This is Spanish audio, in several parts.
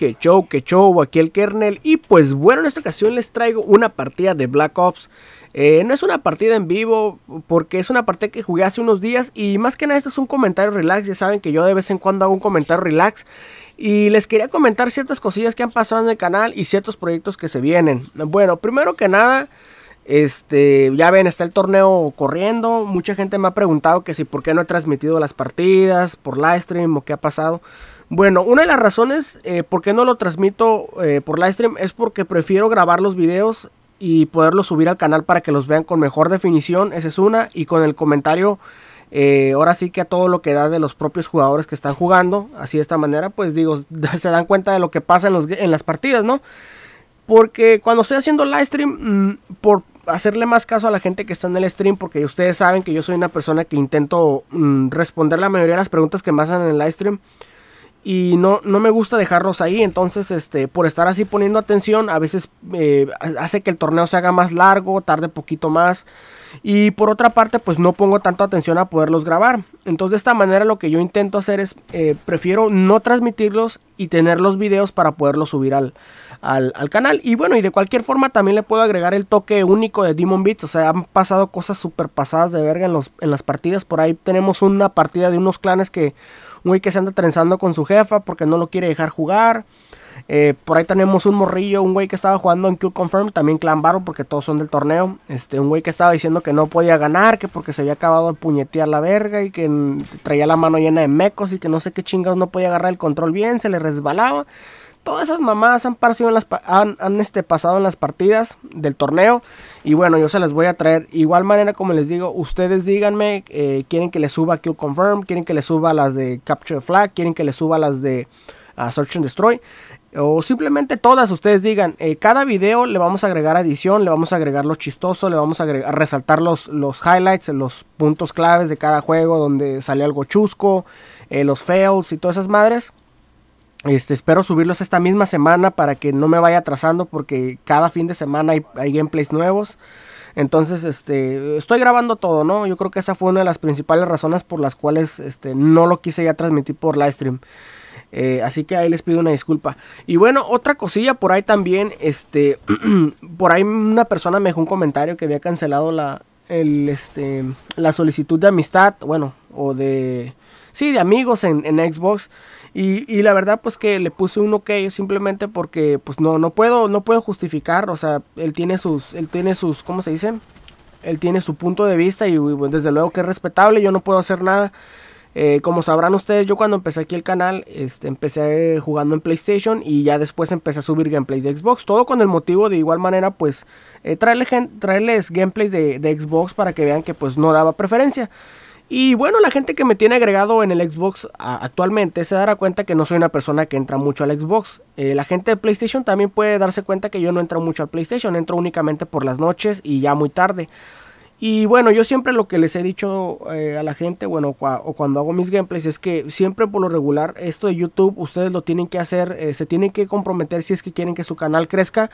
que show, que show, aquí el kernel. Y pues bueno, en esta ocasión les traigo una partida de Black Ops. Eh, no es una partida en vivo porque es una partida que jugué hace unos días y más que nada esto es un comentario relax, ya saben que yo de vez en cuando hago un comentario relax y les quería comentar ciertas cosillas que han pasado en el canal y ciertos proyectos que se vienen. Bueno, primero que nada... Este, ya ven, está el torneo corriendo. Mucha gente me ha preguntado que si por qué no he transmitido las partidas por live stream o qué ha pasado. Bueno, una de las razones eh, por qué no lo transmito eh, por live stream es porque prefiero grabar los videos y poderlos subir al canal para que los vean con mejor definición. Esa es una. Y con el comentario, eh, ahora sí que a todo lo que da de los propios jugadores que están jugando. Así de esta manera, pues digo, se dan cuenta de lo que pasa en, los, en las partidas, ¿no? Porque cuando estoy haciendo live stream, mm, por hacerle más caso a la gente que está en el stream porque ustedes saben que yo soy una persona que intento mm, responder la mayoría de las preguntas que me hacen en el live stream y no, no me gusta dejarlos ahí. Entonces, este, por estar así poniendo atención, a veces eh, hace que el torneo se haga más largo, tarde poquito más. Y por otra parte, pues no pongo tanta atención a poderlos grabar. Entonces, de esta manera lo que yo intento hacer es, eh, prefiero no transmitirlos y tener los videos para poderlos subir al, al, canal. Y bueno, y de cualquier forma también le puedo agregar el toque único de Demon Beats. O sea, han pasado cosas súper pasadas de verga los, en las partidas. Por ahí tenemos una partida de unos clanes que un güey que se anda trenzando con su jefa porque no lo quiere dejar jugar. Eh, por ahí tenemos un morrillo, un güey que estaba jugando en Q Confirm, también Clan Baro, porque todos son del torneo. Este, un güey que estaba diciendo que no podía ganar, que porque se había acabado de puñetear la verga y que traía la mano llena de mecos y que no sé qué chingados no podía agarrar el control bien, se le resbalaba. Todas esas mamadas han, las, este, pasado en las partidas del torneo. Y bueno, yo se las voy a traer. Igual manera, como les digo, ustedes díganme. Eh, quieren que les suba Kill Confirm. Quieren que les suba las de Capture Flag. Quieren que les suba las de ah, Search and Destroy. O simplemente todas ustedes digan, eh, cada video le vamos a agregar adición, le vamos a agregar lo chistoso, le vamos a, agregar, resaltar los, los, highlights, los puntos claves de cada juego donde sale algo chusco, eh, los fails y todas esas madres. Este, espero subirlos esta misma semana para que no me vaya atrasando porque cada fin de semana hay, gameplays nuevos. Entonces, este, estoy grabando todo, ¿no? Yo creo que esa fue una de las principales razones por las cuales este, no lo quise ya transmitir por livestream. Eh, así que ahí les pido una disculpa. Y bueno, otra cosilla por ahí también. Este, por ahí una persona me dejó un comentario que había cancelado la, el, este, la solicitud de amistad, bueno, o de sí, de amigos en, Xbox. Y, la verdad, pues que le puse un ok simplemente porque, pues no, no puedo, no puedo justificar. O sea, él tiene sus, él tiene sus, ¿cómo se dice? Él tiene su punto de vista y, pues, desde luego que es respetable, yo no puedo hacer nada. Eh, como sabrán ustedes, yo cuando empecé aquí el canal, este, empecé jugando en PlayStation y ya después empecé a subir gameplays de Xbox. Todo con el motivo de igual manera, pues, eh, traerles, traerles gameplays de, de Xbox para que vean que pues no daba preferencia. Y bueno, la gente que me tiene agregado en el Xbox actualmente se dará cuenta que no soy una persona que entra mucho al Xbox. Eh, la gente de PlayStation también puede darse cuenta que yo no entro mucho al PlayStation, entro únicamente por las noches y ya muy tarde. Y bueno, yo siempre lo que les he dicho eh, a la gente, bueno, o cuando hago mis gameplays, es que siempre por lo regular esto de YouTube ustedes lo tienen que hacer, eh, se tienen que comprometer si es que quieren que su canal crezca.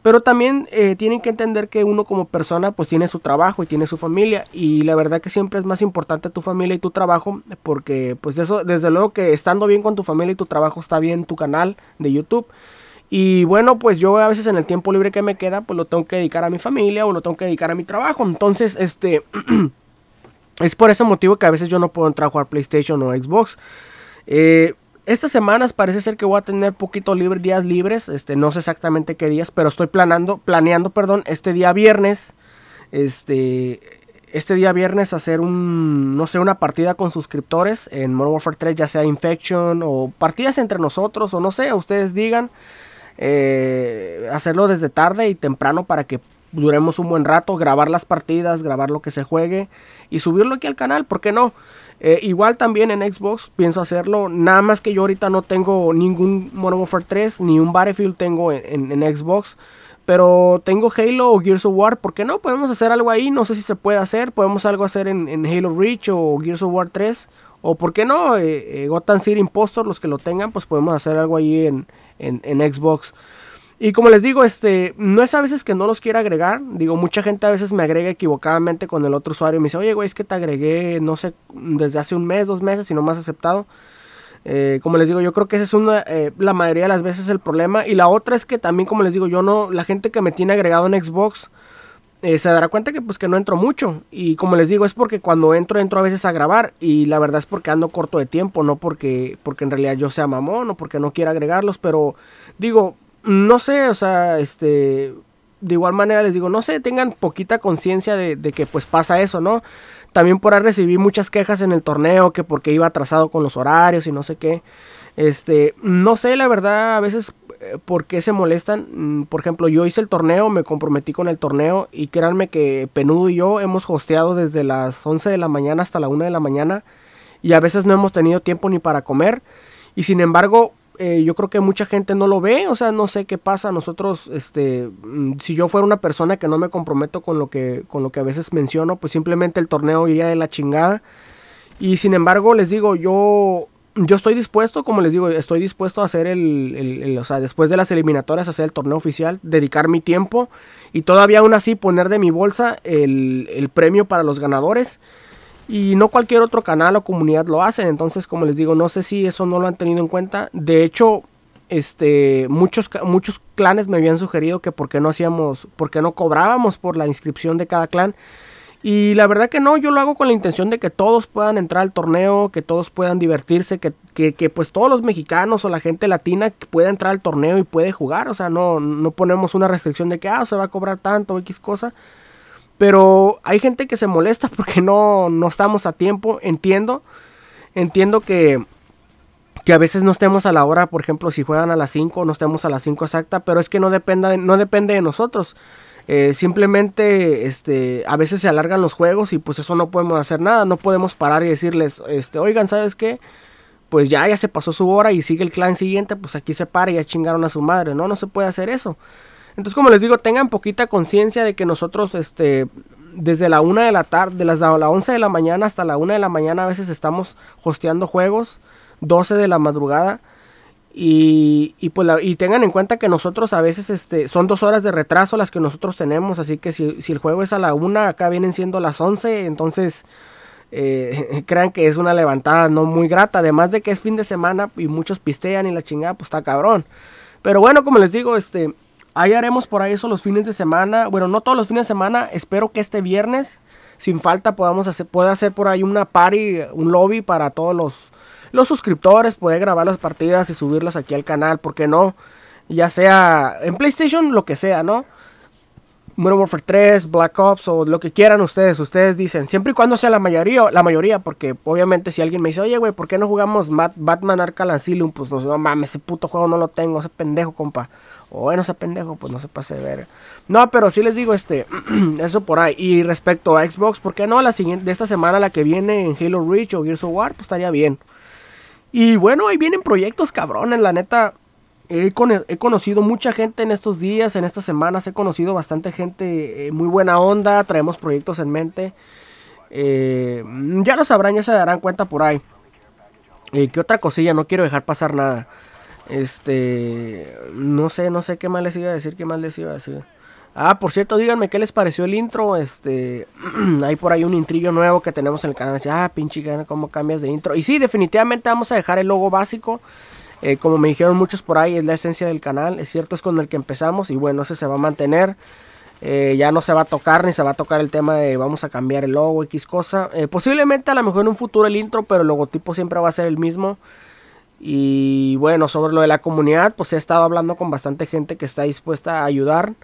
Pero también eh, tienen que entender que uno como persona pues tiene su trabajo y tiene su familia. Y la verdad que siempre es más importante tu familia y tu trabajo. Porque pues eso, desde luego que estando bien con tu familia y tu trabajo está bien tu canal de YouTube. Y bueno, pues yo a veces en el tiempo libre que me queda, pues lo tengo que dedicar a mi familia o lo tengo que dedicar a mi trabajo. Entonces, este... es por ese motivo que a veces yo no puedo entrar a jugar PlayStation o Xbox. Eh, estas semanas parece ser que voy a tener poquito días libres, este, no sé exactamente qué días, pero estoy planeando, planeando, perdón, este día viernes, este, este día viernes hacer un, no sé, una partida con suscriptores en Modern Warfare 3, ya sea Infection o partidas entre nosotros o no sé, ustedes digan. Eh, hacerlo desde tarde y temprano para que duremos un buen rato, grabar las partidas, grabar lo que se juegue y subirlo aquí al canal, ¿por qué no? Eh, igual también en Xbox pienso hacerlo, nada más que yo ahorita no tengo ningún Modern Warfare 3 ni un Battlefield tengo en, Xbox, pero tengo Halo o Gears of War, ¿por qué no? Podemos hacer algo ahí, no sé si se puede hacer, podemos algo hacer en, Halo Reach o Gears of War 3, o por qué no, Gotan eh, eh, Gotham City Impostor, los que lo tengan, pues podemos hacer algo ahí en, en, Xbox. Y como les digo, este, no es a veces que no los quiera agregar. Digo, mucha gente a veces me agrega equivocadamente con el otro usuario y me dice, oye, güey, es que te agregué, no sé, desde hace un mes, dos meses y no me has aceptado. Eh, como les digo, yo creo que esa es una, eh, la mayoría de las veces el problema. Y la otra es que también, como les digo, yo no, la gente que me tiene agregado en Xbox, eh, se dará cuenta que pues que no entro mucho. Y como les digo, es porque cuando entro, entro a veces a grabar. Y la verdad es porque ando corto de tiempo, no porque, porque en realidad yo sea mamón o porque no quiera agregarlos. Pero digo, no sé, o sea, este... De igual manera les digo, no sé, tengan poquita conciencia de, que pues pasa eso, ¿no? También por ahí recibí muchas quejas en el torneo, que porque iba atrasado con los horarios y no sé qué. Este, no sé, la verdad, a veces eh, por qué se molestan. Mm, por ejemplo, yo hice el torneo, me comprometí con el torneo y créanme que Penudo y yo hemos hosteado desde las 11 de la mañana hasta la 1 de la mañana y a veces no hemos tenido tiempo ni para comer. Y sin embargo, eh, yo creo que mucha gente no lo ve, o sea, no sé qué pasa. Nosotros, este, mm, si yo fuera una persona que no me comprometo con lo que, con lo que a veces menciono, pues simplemente el torneo iría de la chingada. Y sin embargo, les digo, yo yo estoy dispuesto, como les digo, estoy dispuesto a hacer el, o sea, después de las eliminatorias, hacer el torneo oficial, dedicar mi tiempo y todavía aún así poner de mi bolsa el, premio para los ganadores. Y no cualquier otro canal o comunidad lo hacen. Entonces, como les digo, no sé si eso no lo han tenido en cuenta. De hecho, este, muchos, muchos clanes me habían sugerido que por qué no hacíamos, por qué no cobrábamos por la inscripción de cada clan. Y la verdad que no, yo lo hago con la intención de que todos puedan entrar al torneo, que todos puedan divertirse, que, pues todos los mexicanos o la gente latina pueda entrar al torneo y puede jugar. O sea, no, no ponemos una restricción de que, ah, se va a cobrar tanto o X cosa. Pero hay gente que se molesta porque no, no estamos a tiempo, entiendo. Entiendo que, que a veces no estemos a la hora, por ejemplo, si juegan a las 5, no estemos a las 5 exacta, pero es que no, depende, no depende de nosotros. Eh, simplemente este, a veces se alargan los juegos y pues eso no podemos hacer nada, no podemos parar y decirles, este, oigan, ¿sabes qué? Pues ya, ya se pasó su hora y sigue el clan siguiente, pues aquí se para y ya chingaron a su madre, no, no se puede hacer eso. Entonces, como les digo, tengan poquita conciencia de que nosotros, este, desde la una de la tarde, de las la 11 de la mañana hasta la una de la mañana a veces estamos hosteando juegos, 12 de la madrugada y, pues y tengan en cuenta que nosotros a veces este, son dos horas de retraso las que nosotros tenemos, así que si, el juego es a la una, acá vienen siendo las once, entonces eh, crean que es una levantada no muy grata, además de que es fin de semana y muchos pistean y la chingada, pues está cabrón. Pero bueno, como les digo, este, ahí haremos por ahí eso los fines de semana, bueno, no todos los fines de semana, espero que este viernes, sin falta, podamos hacer, pueda hacer por ahí una party, un lobby para todos los los suscriptores, poder grabar las partidas y subirlas aquí al canal, ¿por qué no? Ya sea en PlayStation, lo que sea, ¿no? Modern Warfare 3, Black Ops o lo que quieran ustedes, ustedes dicen, siempre y cuando sea la mayoría, la mayoría, porque obviamente si alguien me dice, oye, güey, ¿por qué no jugamos Batman Arkham Asylum? Pues, pues no, mames, ese puto juego no lo tengo, ese pendejo, compa. O bueno, ese pendejo, pues no se pase de ver. No, pero sí les digo, este, eso por ahí. Y respecto a Xbox, ¿por qué no? La siguiente, de esta semana, la que viene en Halo Reach o Gears of War, pues estaría bien. Y bueno, ahí vienen proyectos cabrones, la neta. He, conocido mucha gente en estos días, en estas semanas. He conocido bastante gente eh, muy buena onda. Traemos proyectos en mente. Eh, ya lo sabrán, ya se darán cuenta por ahí. Eh, ¿Qué otra cosilla? No quiero dejar pasar nada. Este. No sé, no sé qué más les iba a decir, qué más les iba a decir. Ah, por cierto, díganme qué les pareció el intro. Este, hay por ahí un intrillo nuevo que tenemos en el canal. ah, pinche gana, cómo cambias de intro. Y sí, definitivamente vamos a dejar el logo básico. Eh, como me dijeron muchos por ahí, es la esencia del canal. Es cierto, es con el que empezamos. Y bueno, ese se va a mantener. Eh, ya no se va a tocar, ni se va a tocar el tema de vamos a cambiar el logo, X cosa. Eh, posiblemente a lo mejor en un futuro el intro, pero el logotipo siempre va a ser el mismo. Y bueno, sobre lo de la comunidad, pues he estado hablando con bastante gente que está dispuesta a ayudar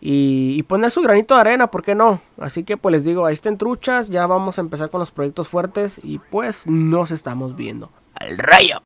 y, poner su granito de arena, ¿por qué no? Así que pues les digo, ahí están truchas, ya vamos a empezar con los proyectos fuertes y pues nos estamos viendo. ¡Al rayo!